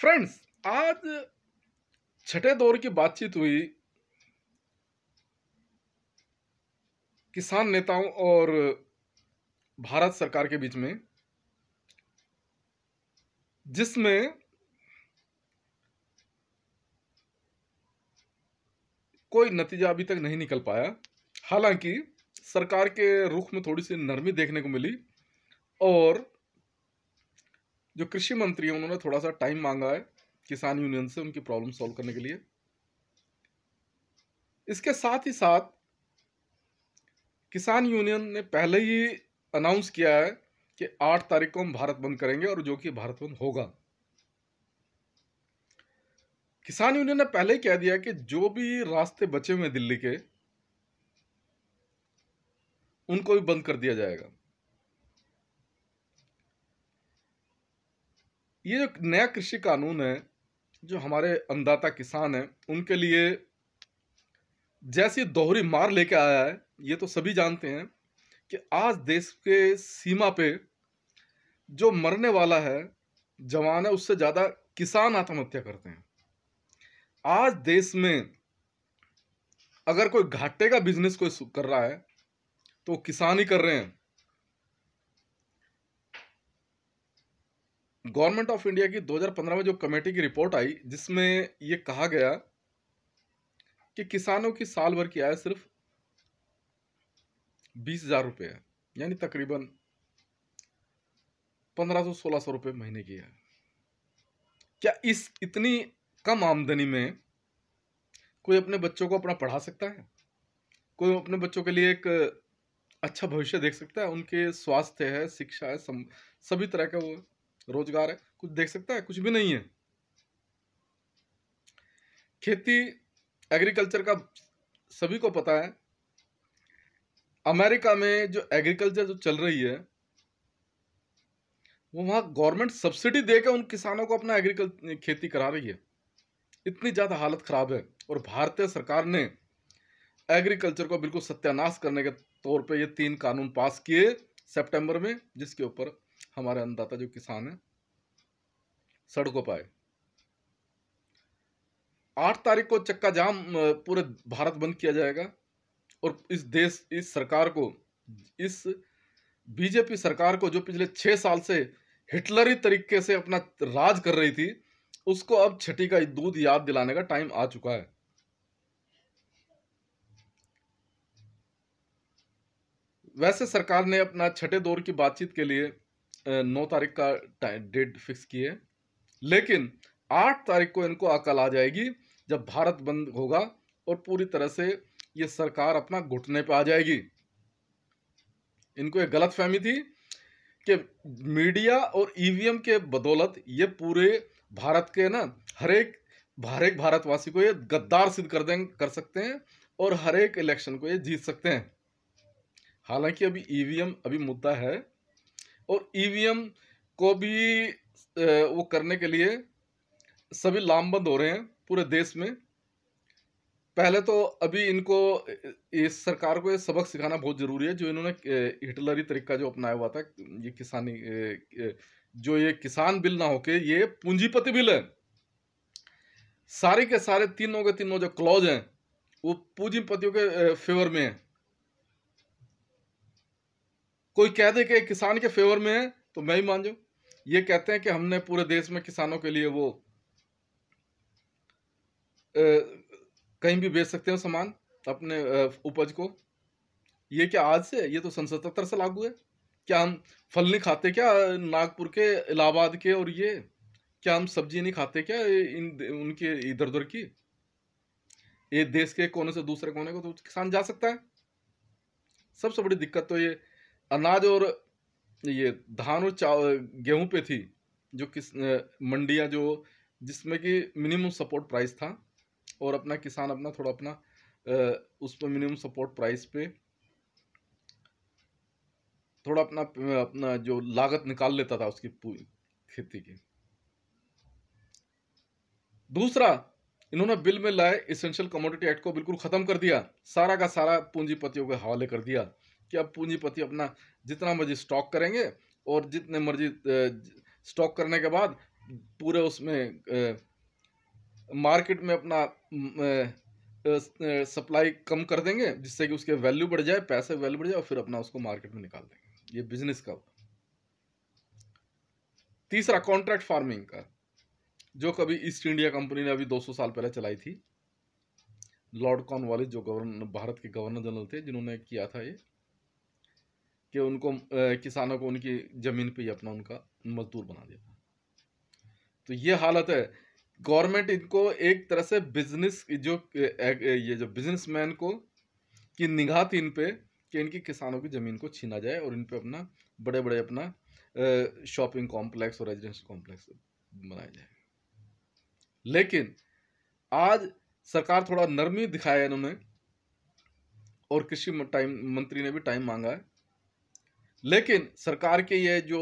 friends आज छठे दौर की बातचीत हुई किसान नेताओं और भारत सरकार के बीच में जिसमें कोई नतीजा अभी तक नहीं निकल पाया हालांकि सरकार के रुख में थोड़ी सी नरमी देखने को मिली और जो कृषि मंत्री हैं उन्होंने थोड़ा सा टाइम मांगा है किसान यूनियन से उनकी प्रॉब्लम सॉल्व करने के लिए इसके साथ ही साथ किसान यूनियन ने पहले ही अनाउंस किया है कि आठ तारीख को हम भारत बंद करेंगे और जो कि भारत बंद होगा किसान यूनियन ने पहले ही कह दिया कि जो भी रास्ते बचे हुए दिल्ली के उनको भी बंद कर दिया जाएगा ये जो नया कृषि कानून है जो हमारे अन्नदाता किसान हैं उनके लिए जैसी दोहरी मार लेके आया है ये तो सभी जानते हैं कि आज देश के सीमा पे जो मरने वाला है जवान है उससे ज़्यादा किसान आत्महत्या करते हैं आज देश में अगर कोई घाटे का बिजनेस कोई कर रहा है तो किसान ही कर रहे हैं गवर्नमेंट ऑफ इंडिया की 2015 में जो कमेटी की रिपोर्ट आई जिसमें ये कहा गया कि किसानों की साल भर की आय सिर्फ बीस हजार रुपये है यानी तकरीबन पंद्रह सौ सोलह सौ रुपये महीने की है क्या इस इतनी कम आमदनी में कोई अपने बच्चों को अपना पढ़ा सकता है कोई अपने बच्चों के लिए एक अच्छा भविष्य देख सकता है उनके स्वास्थ्य है शिक्षा है सभी तरह का वो है रोजगार है कुछ देख सकता है कुछ भी नहीं है खेती एग्रीकल्चर का सभी को पता है अमेरिका में जो एग्रीकल्चर जो चल रही है वो वहां गवर्नमेंट सब्सिडी देकर उन किसानों को अपना एग्रीकल्चर खेती करा रही है इतनी ज़्यादा हालत ख़राब है और भारतीय सरकार ने एग्रीकल्चर को बिल्कुल सत्यानाश करने के तौर पे ये तीन कानून पास किए सितंबर में जिसके ऊपर हमारे अन्नदाता जो किसान हैं सड़कों पर आए आठ तारीख को चक्का जाम पूरे भारत बंद किया जाएगा और इस देश इस सरकार को इस बीजेपी सरकार को जो पिछले छः साल से हिटलरी तरीके से अपना राज कर रही थी उसको अब छठी का दूध याद दिलाने का टाइम आ चुका है वैसे सरकार ने अपना छठे दौर की बातचीत के लिए नौ तारीख का डेट फिक्स किए लेकिन आठ तारीख को इनको अकल आ जाएगी जब भारत बंद होगा और पूरी तरह से ये सरकार अपना घुटने पे आ जाएगी इनको एक गलत फहमी थी कि मीडिया और ईवीएम e के बदौलत ये पूरे भारत के ना हर एक हर एक भारतवासी को ये गद्दार सिद्ध कर दें कर सकते हैं और हर एक इलेक्शन को ये जीत सकते हैं हालांकि अभी ईवीएम e अभी मुद्दा है और ईवीएम e को भी वो करने के लिए सभी लामबंद हो रहे हैं पूरे देश में पहले तो अभी इनको इस सरकार को ये सबक सिखाना बहुत ज़रूरी है जो इन्होंने हिटलरी तरीका जो अपनाया हुआ था ये किसानी जो ये किसान बिल ना होके ये पूंजीपति बिल है सारे के सारे तीनों के तीनों जो क्लॉज हैं वो पूंजीपतियों के फेवर में है कोई कह दे कि किसान के फेवर में है तो मैं ही मान जाऊ ये कहते हैं कि हमने पूरे देश में किसानों के लिए वो ए, कहीं भी बेच सकते हो सामान अपने उपज को ये क्या आज से ये तो सन सतहत्तर से लागू है क्या हम फल नहीं खाते क्या नागपुर के इलाहाबाद के और ये क्या हम सब्जी नहीं खाते क्या इन उनके इधर उधर की ये देश के कोने से दूसरे कोने को तो किसान जा सकता है सबसे बड़ी दिक्कत तो ये अनाज और ये धान और चावल गेहूँ पे थी जो किस मंडियाँ जो जिसमें कि मिनिमम सपोर्ट प्राइस था और अपना किसान अपना थोड़ा अपना उस पर मिनिमम सपोर्ट प्राइस पे थोड़ा अपना अपना जो लागत निकाल लेता था उसकी पूरी खेती की दूसरा इन्होंने बिल में लाए इसेंशियल कमोडिटी एक्ट को बिल्कुल ख़त्म कर दिया सारा का सारा पूंजीपतियों के हवाले कर दिया कि अब पूंजीपति अपना जितना मर्जी स्टॉक करेंगे और जितने मर्जी स्टॉक करने के बाद पूरे उसमें मार्केट में अपना सप्लाई कम कर देंगे जिससे कि उसके वैल्यू बढ़ जाए पैसे वैल्यू बढ़ जाए और फिर अपना उसको मार्केट में निकाल देंगे ये बिजनेस का तीसरा कॉन्ट्रैक्ट फार्मिंग का जो कभी ईस्ट इंडिया कंपनी ने अभी 200 साल पहले चलाई थी लॉर्ड कॉर्नवालिस जो गवर्नर भारत के गवर्नर जनरल थे जिन्होंने किया था ये कि उनको किसानों को उनकी ज़मीन पे ही अपना उनका मजदूर बना दिया तो ये हालत है गवर्नमेंट इनको एक तरह से बिजनेस जो ये जो बिजनेसमैन को की निगाह थी इन पे कि इनकी किसानों की ज़मीन को छीना जाए और इन पे अपना बड़े बड़े अपना शॉपिंग कॉम्प्लेक्स और रेजिडेंस कॉम्प्लेक्स बनाया जाए लेकिन आज सरकार थोड़ा नरमी दिखाया इन्होंने और कृषि टाइम मंत्री ने भी टाइम मांगा है लेकिन सरकार के ये जो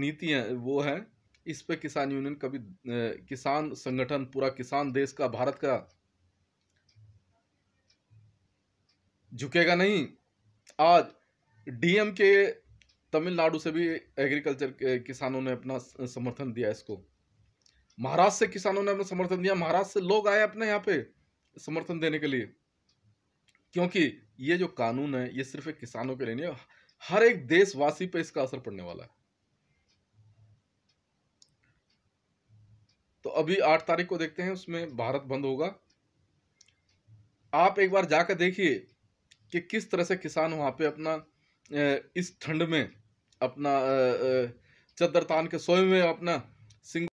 नीति है वो है इस पे किसान यूनियन कभी किसान संगठन पूरा किसान देश का भारत का झुकेगा नहीं आज डीएम के तमिलनाडु से भी एग्रीकल्चर के किसानों ने अपना समर्थन दिया इसको महाराष्ट्र से किसानों ने अपना समर्थन दिया महाराष्ट्र से लोग आए अपने यहाँ पे समर्थन देने के लिए क्योंकि ये जो कानून है ये सिर्फ एक किसानों के लिए नहीं हर एक देशवासी पे इसका असर पड़ने वाला है तो अभी आठ तारीख को देखते हैं उसमें भारत बंद होगा आप एक बार जाकर देखिए कि किस तरह से किसान वहां पे अपना इस ठंड में अपना चदरतान तान के सोए में अपना सिंग